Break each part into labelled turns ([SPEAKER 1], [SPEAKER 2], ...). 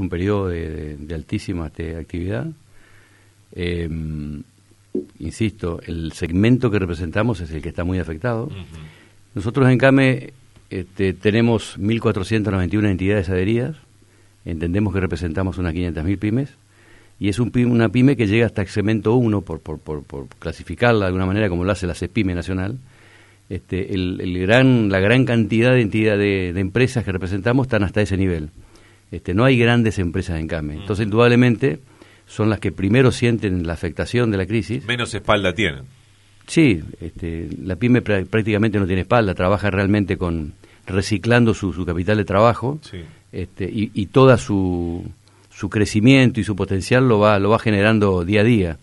[SPEAKER 1] un periodo de, altísima actividad. Em, insisto, el segmento que representamos es el que está muy afectado. Nosotros en CAME este, tenemos 1.491 entidades adheridas, entendemos que representamos unas 500.000 pymes, y es una pyme que llega hasta el segmento 1, por, por, por, clasificarla de alguna manera como lo hace la CEPYME Nacional. Este, el, gran, la gran cantidad de entidades de empresas que representamos están hasta ese nivel. Este, no hay grandes empresas en cambio. Mm. Entonces, indudablemente, son las que primero sienten la afectación de la crisis.
[SPEAKER 2] Menos espalda tienen.
[SPEAKER 1] Sí, este, la pyme prácticamente no tiene espalda, trabaja realmente con reciclando su, capital de trabajo este, y, y toda su, crecimiento y su potencial lo va, lo va generando día a día.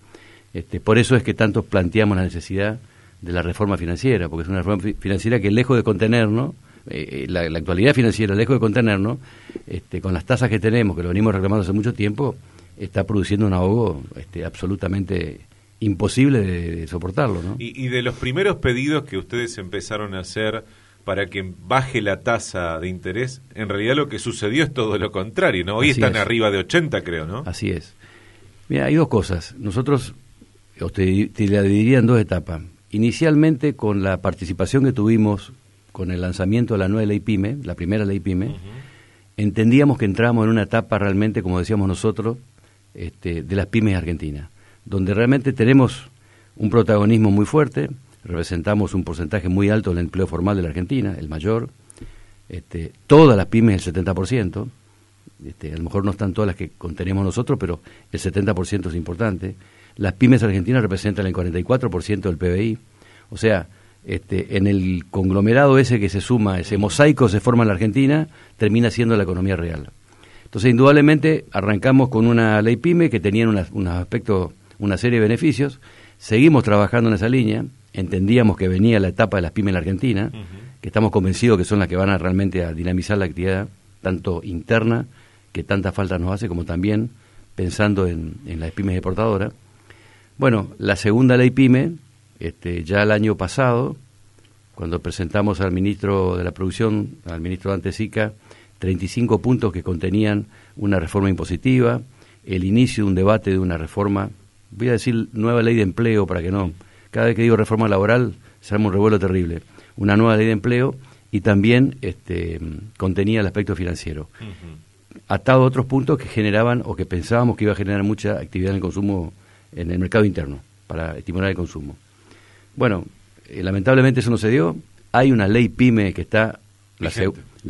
[SPEAKER 1] por eso es que tantos planteamos la necesidad de la reforma financiera, porque es una reforma financiera que lejos de contenernos, eh, eh, la, actualidad financiera, lejos de contenernos, este, con las tasas que tenemos, que lo venimos reclamando hace mucho tiempo, está produciendo un ahogo este, absolutamente imposible de, soportarlo. ¿no?
[SPEAKER 2] Y, de los primeros pedidos que ustedes empezaron a hacer para que baje la tasa de interés, en realidad lo que sucedió es todo lo contrario, ¿no? Hoy están arriba de 80, creo, ¿no? Así es.
[SPEAKER 1] Mira, hay dos cosas. Nosotros, te, te la dividiría en dos etapas. Inicialmente con la participación que tuvimos con el lanzamiento de la nueva ley PYME, la primera ley PYME, entendíamos que entramos en una etapa realmente, como decíamos nosotros, este, de las pymes argentinas, donde realmente tenemos un protagonismo muy fuerte, representamos un porcentaje muy alto del empleo formal de la Argentina, el mayor, este, todas las pymes el 70%, este, a lo mejor no están todas las que contenemos nosotros, pero el 70% es importante, las pymes argentinas representan el 44% del PBI, o sea, este, en el conglomerado ese que se suma, ese mosaico se forma en la Argentina, termina siendo la economía real. Entonces, indudablemente, arrancamos con una ley PYME que tenía unos una aspectos, una serie de beneficios, seguimos trabajando en esa línea, entendíamos que venía la etapa de las pymes en la Argentina, que estamos convencidos que son las que van a realmente a dinamizar la actividad, tanto interna, que tanta falta nos hace, como también pensando en, las pymes exportadoras. Bueno, la segunda ley PYME este, ya el año pasado, cuando presentamos al ministro de la Producción, al ministro Dante Sica, 35 puntos que contenían una reforma impositiva, el inicio de un debate de una reforma, voy a decir nueva ley de empleo para que no, cada vez que digo reforma laboral se llama un revuelo terrible, una nueva ley de empleo y también este, contenía el aspecto financiero. Atado a otros puntos que generaban o que pensábamos que iba a generar mucha actividad en el consumo, en el mercado interno, para estimular el consumo. Bueno, eh, lamentablemente eso no se dio. Hay una ley PYME que está, la,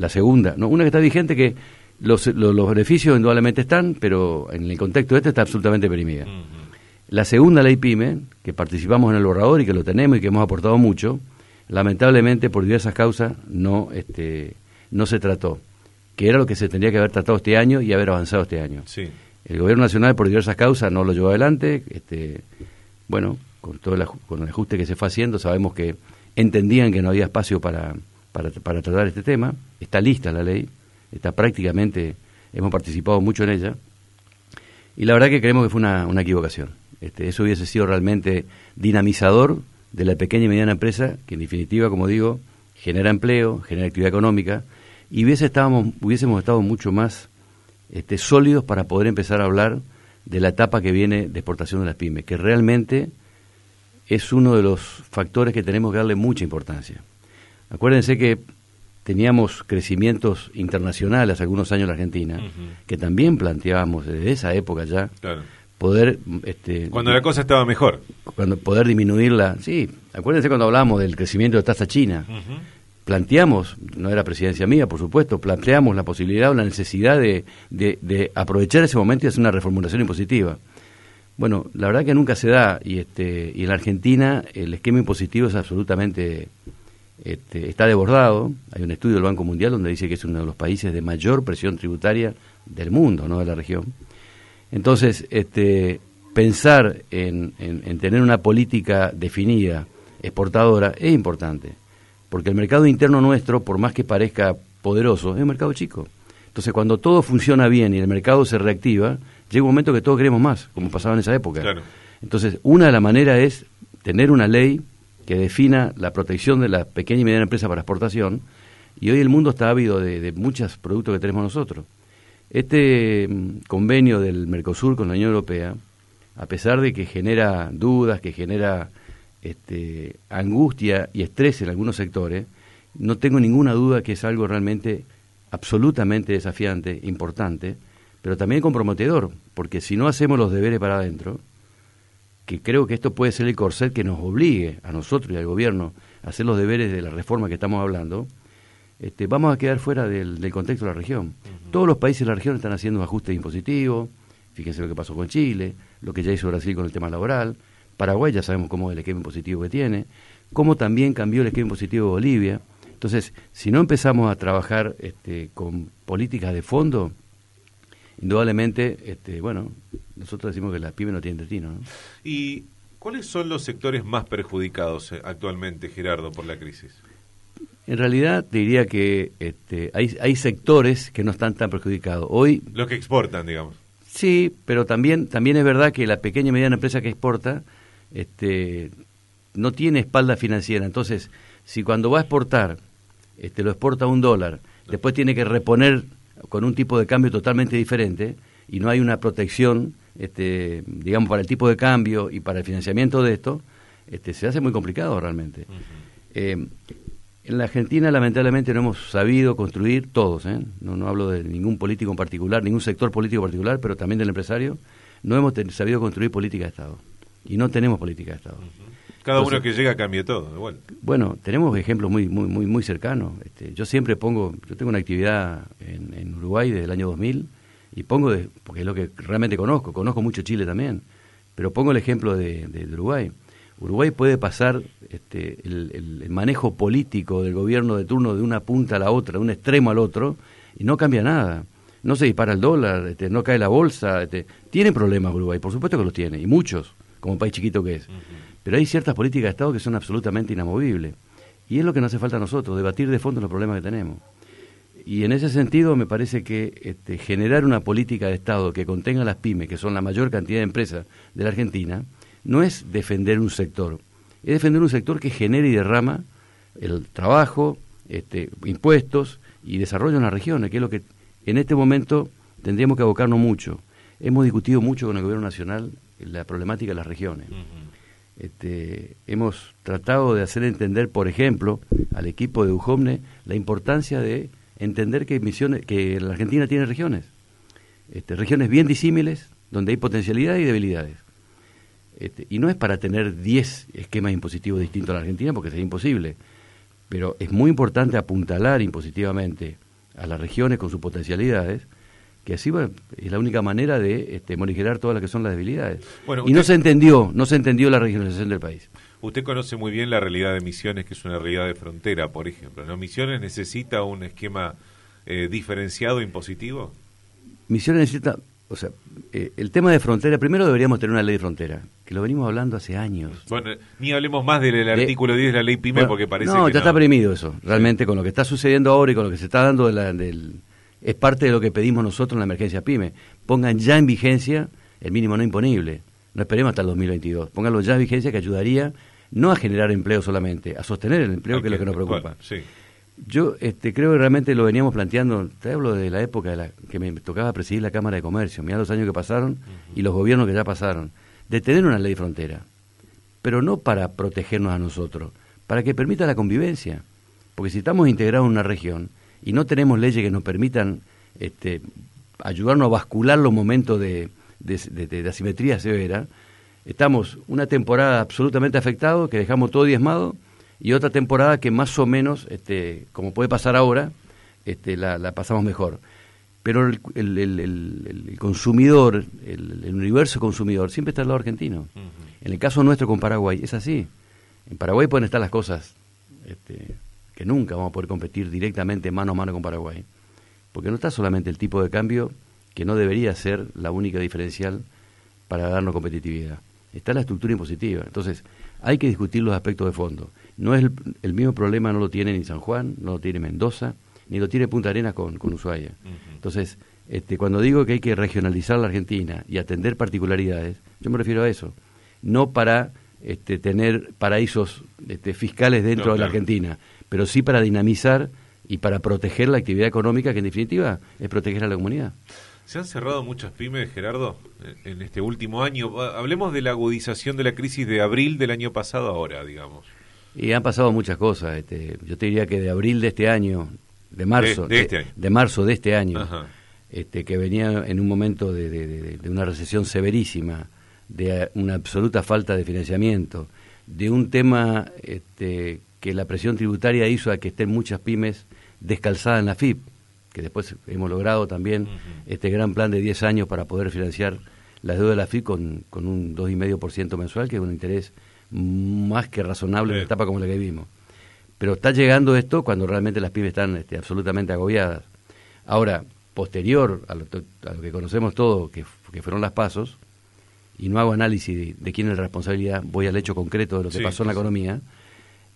[SPEAKER 1] segunda, no, una que está vigente que los, beneficios indudablemente están, pero en el contexto este está absolutamente perimida. La segunda ley PYME, que participamos en el borrador y que lo tenemos y que hemos aportado mucho, lamentablemente por diversas causas no, este, no se trató, que era lo que se tendría que haber tratado este año y haber avanzado este año. El gobierno nacional por diversas causas no lo llevó adelante, este, bueno, con, todo con el ajuste que se fue haciendo, sabemos que entendían que no había espacio para, tratar este tema. Está lista la ley, está prácticamente, hemos participado mucho en ella. Y la verdad que creemos que fue una, equivocación. Este, eso hubiese sido realmente dinamizador de la pequeña y mediana empresa, que en definitiva, como digo, genera empleo, genera actividad económica, y hubiese estábamos, hubiésemos estado mucho más este, sólidos para poder empezar a hablar de la etapa que viene de exportación de las pymes, que realmente es uno de los factores que tenemos que darle mucha importancia. Acuérdense que teníamos crecimientos internacionales hace algunos años en la Argentina, que también planteábamos desde esa época ya poder... Este, cuando la cosa estaba mejor. poder disminuirla. Sí, acuérdense cuando hablamos del crecimiento de tasa china. Planteamos, no era presidencia mía, por supuesto, planteamos la posibilidad o la necesidad de, de aprovechar ese momento y hacer una reformulación impositiva. Bueno, la verdad que nunca se da este, y, en la Argentina el esquema impositivo es absolutamente este, está desbordado. Hay un estudio del Banco Mundial donde dice que es uno de los países de mayor presión tributaria del mundo, no de la región. Entonces, este, pensar en, en tener una política definida, exportadora, es importante, porque el mercado interno nuestro, por más que parezca poderoso, es un mercado chico. Entonces, cuando todo funciona bien y el mercado se reactiva, llega un momento que todos queremos más, como pasaba en esa época. Entonces, una de las maneras es tener una ley que defina la protección de la pequeña y mediana empresa para exportación, y hoy el mundo está ávido de, muchos productos que tenemos nosotros. Este mm, convenio del Mercosur con la Unión Europea, a pesar de que genera dudas, que genera este, angustia y estrés en algunos sectores, no tengo ninguna duda que es algo realmente absolutamente desafiante, importante, pero también comprometedor, porque si no hacemos los deberes para adentro, que creo que esto puede ser el corset que nos obligue a nosotros y al gobierno a hacer los deberes de la reforma que estamos hablando, este, vamos a quedar fuera del, contexto de la región. Todos los países de la región están haciendo ajustes impositivos, fíjense lo que pasó con Chile, lo que ya hizo Brasil con el tema laboral, Paraguay ya sabemos cómo es el esquema impositivo que tiene, cómo también cambió el esquema impositivo de Bolivia, entonces, si no empezamos a trabajar este, con políticas de fondo, indudablemente, este, bueno, nosotros decimos que las pymes no tienen destino.
[SPEAKER 2] ¿Y cuáles son los sectores más perjudicados eh, actualmente, Gerardo, por la crisis?
[SPEAKER 1] En realidad diría que este, hay, sectores que no están tan perjudicados. Hoy
[SPEAKER 2] los que exportan,
[SPEAKER 1] digamos. Sí, pero también también es verdad que la pequeña y mediana empresa que exporta este, no tiene espalda financiera, entonces si cuando va a exportar, este, lo exporta a un dólar, después tiene que reponer con un tipo de cambio totalmente diferente y no hay una protección, este, digamos, para el tipo de cambio y para el financiamiento de esto, este, se hace muy complicado realmente. Eh, en la Argentina, lamentablemente, no hemos sabido construir todos, ¿eh? no, hablo de ningún político en particular, ningún sector político particular, pero también del empresario, no hemos sabido construir política de Estado. Y no tenemos política de Estado. Cada uno
[SPEAKER 2] que llega cambia todo, igual.
[SPEAKER 1] Bueno, tenemos ejemplos muy muy muy muy cercanos. Este, yo siempre pongo, yo tengo una actividad en, Uruguay desde el año 2000 y pongo, porque es lo que realmente conozco, conozco mucho Chile también, pero pongo el ejemplo de, Uruguay. Uruguay puede pasar este, el, manejo político del gobierno de turno de una punta a la otra, de un extremo al otro, y no cambia nada. No se dispara el dólar, este, no cae la bolsa. Este, tiene problemas Uruguay, por supuesto que los tiene, y muchos, como país chiquito que es. Pero hay ciertas políticas de Estado que son absolutamente inamovibles. Y es lo que nos hace falta a nosotros, debatir de fondo los problemas que tenemos. Y en ese sentido me parece que este, generar una política de Estado que contenga las pymes, que son la mayor cantidad de empresas de la Argentina, no es defender un sector, es defender un sector que genere y derrama el trabajo, este, impuestos y desarrollo en las regiones, que es lo que en este momento tendríamos que abocarnos mucho. Hemos discutido mucho con el Gobierno Nacional la problemática de las regiones este, hemos tratado de hacer entender, por ejemplo, al equipo de Ujomne la importancia de entender que, misiones, que la Argentina tiene regiones, este, regiones bien disímiles, donde hay potencialidades y debilidades. Este, y no es para tener 10 esquemas impositivos distintos en la Argentina, porque sería imposible, pero es muy importante apuntalar impositivamente a las regiones con sus potencialidades que así es la única manera de este, morigerar todas las que son las debilidades. y no se entendió, no se entendió la regionalización del país.
[SPEAKER 2] Usted conoce muy bien la realidad de Misiones, que es una realidad de frontera, por ejemplo. ¿no? ¿Misiones necesita un esquema eh, diferenciado impositivo?
[SPEAKER 1] Misiones necesita, o sea, eh, el tema de frontera, primero deberíamos tener una ley de frontera, que lo venimos hablando hace años.
[SPEAKER 2] Bueno, ni hablemos más del, artículo 10 de la ley PYME porque parece que ya no. está
[SPEAKER 1] premido eso, realmente con lo que está sucediendo ahora y con lo que se está dando del es parte de lo que pedimos nosotros en la emergencia PYME. Pongan ya en vigencia el mínimo no imponible. No esperemos hasta el 2022. Pónganlo ya en vigencia que ayudaría no a generar empleo solamente, a sostener el empleo, que es lo que nos preocupa. Yo este, creo que realmente lo veníamos planteando, te hablo de la época de la, que me tocaba presidir la Cámara de Comercio, mirá los años que pasaron y los gobiernos que ya pasaron, de tener una ley de frontera, pero no para protegernos a nosotros, para que permita la convivencia. Porque si estamos integrados en una región, y no tenemos leyes que nos permitan este, ayudarnos a bascular los momentos de, asimetría severa, estamos una temporada absolutamente afectado, que dejamos todo diezmado, y otra temporada que más o menos, este, como puede pasar ahora, este, la, pasamos mejor. Pero el, consumidor, el, universo consumidor, siempre está al lado argentino. En el caso nuestro con Paraguay, es así. En Paraguay pueden estar las cosas este, que nunca vamos a poder competir directamente mano a mano con Paraguay, porque no está solamente el tipo de cambio, que no debería ser la única diferencial para darnos competitividad. Está la estructura impositiva. Entonces, hay que discutir los aspectos de fondo. No es el, mismo problema, no lo tiene ni San Juan, no lo tiene Mendoza, ni lo tiene Punta Arenas con, con Ushuaia. Entonces, este, cuando digo que hay que regionalizar la Argentina y atender particularidades, yo me refiero a eso. No para este, tener paraísos este, fiscales dentro de la Argentina, pero sí para dinamizar y para proteger la actividad económica, que en definitiva es proteger a la comunidad.
[SPEAKER 2] Se han cerrado muchas pymes, Gerardo, en este último año. Ah, hablemos de la agudización de la crisis de abril del año pasado ahora, digamos.
[SPEAKER 1] Y han pasado muchas cosas. Este, yo te diría que de abril de este año, de este marzo, de, este año. marzo de este año, este, que venía en un momento de, una recesión severísima, de una absoluta falta de financiamiento, de un tema este, que la presión tributaria hizo a que estén muchas pymes descalzadas en la FIP, que después hemos logrado también este gran plan de 10 años para poder financiar la deuda de la FIP con, con un 2,5% mensual, que es un interés más que razonable en una etapa como la que vivimos. Pero está llegando esto cuando realmente las pymes están este, absolutamente agobiadas. Ahora, posterior a lo, que conocemos todos, que, fueron las pasos, y no hago análisis de, quién es la responsabilidad, voy al hecho concreto de lo que pasó en la economía,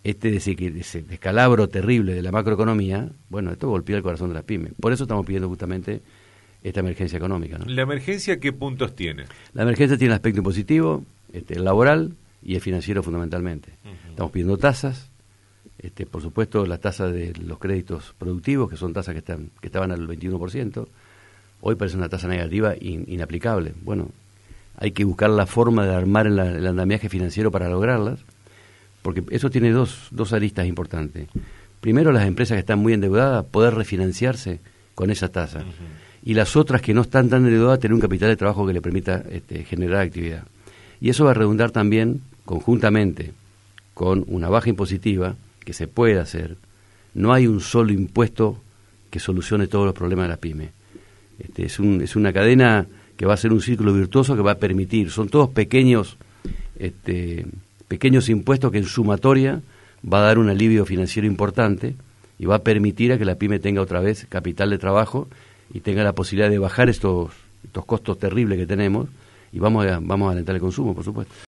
[SPEAKER 1] este descalabro terrible de la macroeconomía, bueno, esto golpea el corazón de las pymes. Por eso estamos pidiendo justamente esta emergencia económica.
[SPEAKER 2] ¿La emergencia qué puntos tiene?
[SPEAKER 1] La emergencia tiene aspecto impositivo, este, el laboral y el financiero fundamentalmente. Estamos pidiendo tasas, este, por supuesto las tasas de los créditos productivos, que son tasas que, que estaban al 21%, hoy parece una tasa negativa inaplicable. Bueno, hay que buscar la forma de armar el andamiaje financiero para lograrlas porque eso tiene dos, aristas importantes. Primero, las empresas que están muy endeudadas poder refinanciarse con esa tasa. Y las otras que no están tan endeudadas tener un capital de trabajo que le permita este, generar actividad. Y eso va a redundar también, conjuntamente, con una baja impositiva, que se puede hacer. No hay un solo impuesto que solucione todos los problemas de la PYME. Este, es, un, es una cadena que va a ser un círculo virtuoso que va a permitir, son todos pequeños este, pequeños impuestos que en sumatoria va a dar un alivio financiero importante y va a permitir a que la pyme tenga otra vez capital de trabajo y tenga la posibilidad de bajar estos, costos terribles que tenemos y vamos vamos a alentar el consumo, por supuesto.